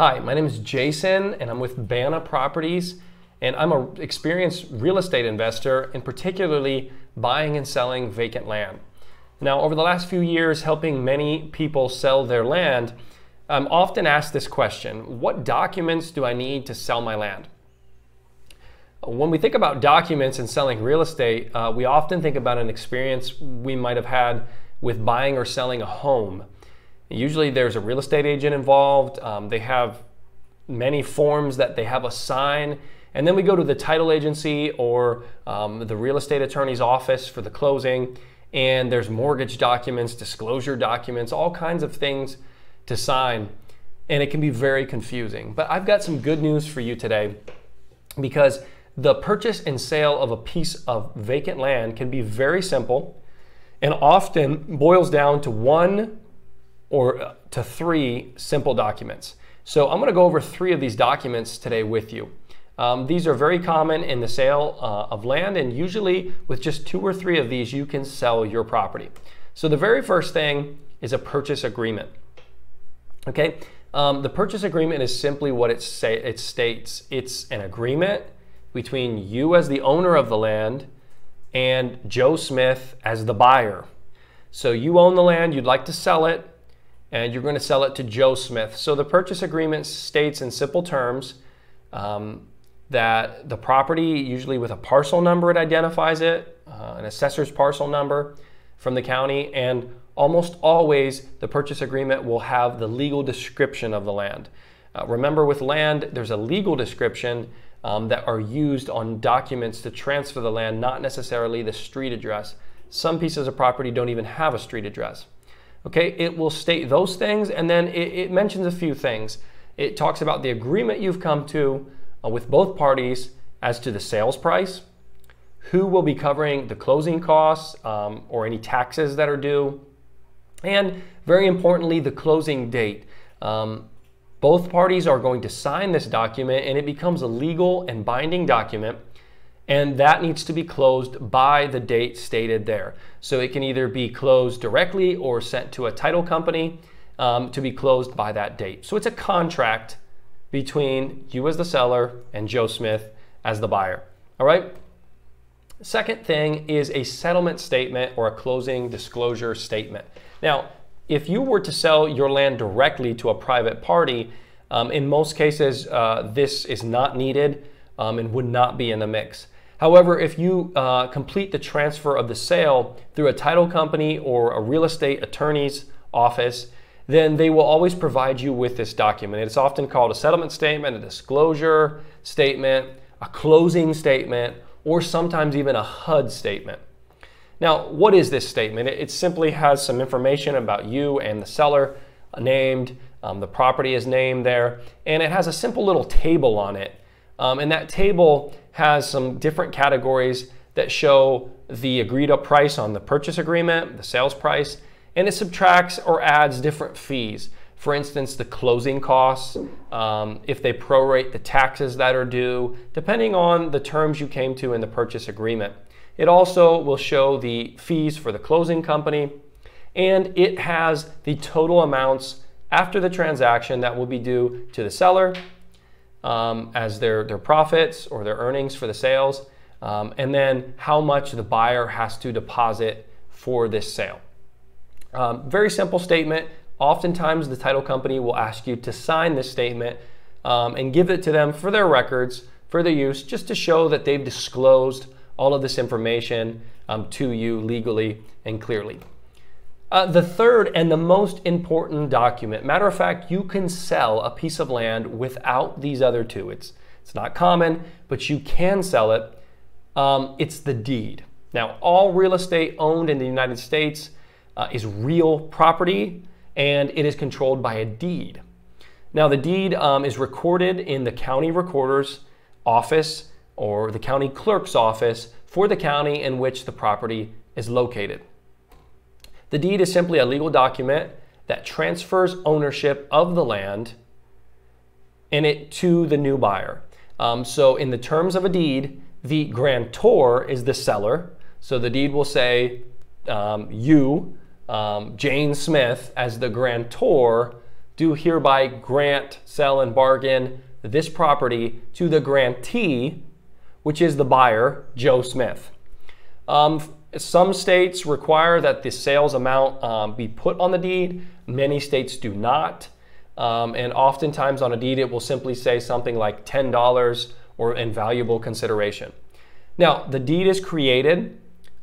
Hi, my name is Jason, and I'm with Bana Properties, and I'm an experienced real estate investor, and particularly buying and selling vacant land. Now, over the last few years, helping many people sell their land, I'm often asked this question What documents do I need to sell my land? When we think about documents and selling real estate, uh, we often think about an experience we might have had with buying or selling a home. Usually there's a real estate agent involved. Um, they have many forms that they have a sign. And then we go to the title agency or um, the real estate attorney's office for the closing. And there's mortgage documents, disclosure documents, all kinds of things to sign. And it can be very confusing. But I've got some good news for you today because the purchase and sale of a piece of vacant land can be very simple and often boils down to one or uh, to three simple documents. So I'm gonna go over three of these documents today with you. Um, these are very common in the sale uh, of land and usually with just two or three of these you can sell your property. So the very first thing is a purchase agreement. Okay, um, the purchase agreement is simply what it, say, it states. It's an agreement between you as the owner of the land and Joe Smith as the buyer. So you own the land, you'd like to sell it, and you're going to sell it to Joe Smith. So the purchase agreement states in simple terms um, that the property, usually with a parcel number, it identifies it, uh, an assessor's parcel number from the county, and almost always the purchase agreement will have the legal description of the land. Uh, remember, with land, there's a legal description um, that are used on documents to transfer the land, not necessarily the street address. Some pieces of property don't even have a street address okay, it will state those things and then it, it mentions a few things. It talks about the agreement you've come to uh, with both parties as to the sales price, who will be covering the closing costs um, or any taxes that are due, and very importantly, the closing date. Um, both parties are going to sign this document and it becomes a legal and binding document and that needs to be closed by the date stated there. So it can either be closed directly or sent to a title company um, to be closed by that date. So it's a contract between you as the seller and Joe Smith as the buyer. All right. Second thing is a settlement statement or a closing disclosure statement. Now, if you were to sell your land directly to a private party, um, in most cases, uh, this is not needed um, and would not be in the mix. However, if you uh, complete the transfer of the sale through a title company or a real estate attorney's office, then they will always provide you with this document. It's often called a settlement statement, a disclosure statement, a closing statement, or sometimes even a HUD statement. Now, what is this statement? It simply has some information about you and the seller named, um, the property is named there, and it has a simple little table on it um, and that table has some different categories that show the agreed up price on the purchase agreement, the sales price, and it subtracts or adds different fees. For instance, the closing costs, um, if they prorate the taxes that are due, depending on the terms you came to in the purchase agreement. It also will show the fees for the closing company, and it has the total amounts after the transaction that will be due to the seller um, as their, their profits or their earnings for the sales, um, and then how much the buyer has to deposit for this sale. Um, very simple statement. Oftentimes, the title company will ask you to sign this statement um, and give it to them for their records, for their use, just to show that they've disclosed all of this information um, to you legally and clearly. Uh, the third and the most important document. Matter of fact, you can sell a piece of land without these other two. It's, it's not common, but you can sell it. Um, it's the deed. Now, all real estate owned in the United States uh, is real property and it is controlled by a deed. Now, the deed um, is recorded in the county recorder's office or the county clerk's office for the county in which the property is located. The deed is simply a legal document that transfers ownership of the land in it to the new buyer. Um, so in the terms of a deed, the grantor is the seller. So the deed will say, um, you, um, Jane Smith, as the grantor, do hereby grant, sell, and bargain this property to the grantee, which is the buyer, Joe Smith. Um, some states require that the sales amount um, be put on the deed. Many states do not. Um, and oftentimes on a deed, it will simply say something like $10 or invaluable consideration. Now, the deed is created.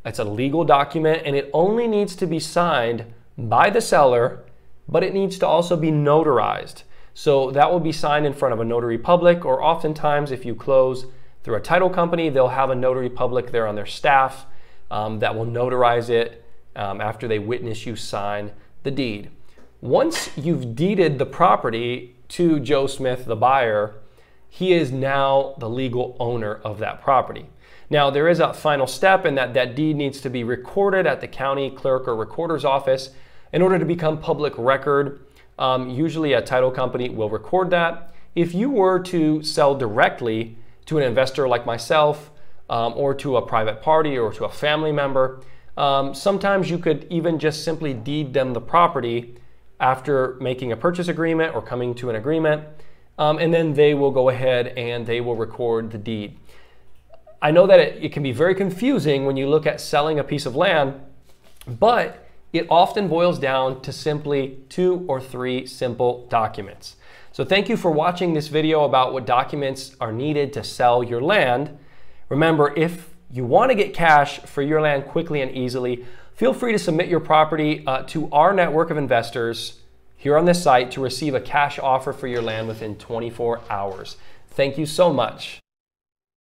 It's a legal document and it only needs to be signed by the seller, but it needs to also be notarized. So that will be signed in front of a notary public or oftentimes if you close through a title company, they'll have a notary public there on their staff um, that will notarize it um, after they witness you sign the deed. Once you've deeded the property to Joe Smith, the buyer, he is now the legal owner of that property. Now, there is a final step in that that deed needs to be recorded at the county clerk or recorder's office in order to become public record. Um, usually, a title company will record that. If you were to sell directly to an investor like myself, um, or to a private party or to a family member. Um, sometimes you could even just simply deed them the property after making a purchase agreement or coming to an agreement, um, and then they will go ahead and they will record the deed. I know that it, it can be very confusing when you look at selling a piece of land, but it often boils down to simply two or three simple documents. So thank you for watching this video about what documents are needed to sell your land. Remember, if you want to get cash for your land quickly and easily, feel free to submit your property uh, to our network of investors here on this site to receive a cash offer for your land within 24 hours. Thank you so much.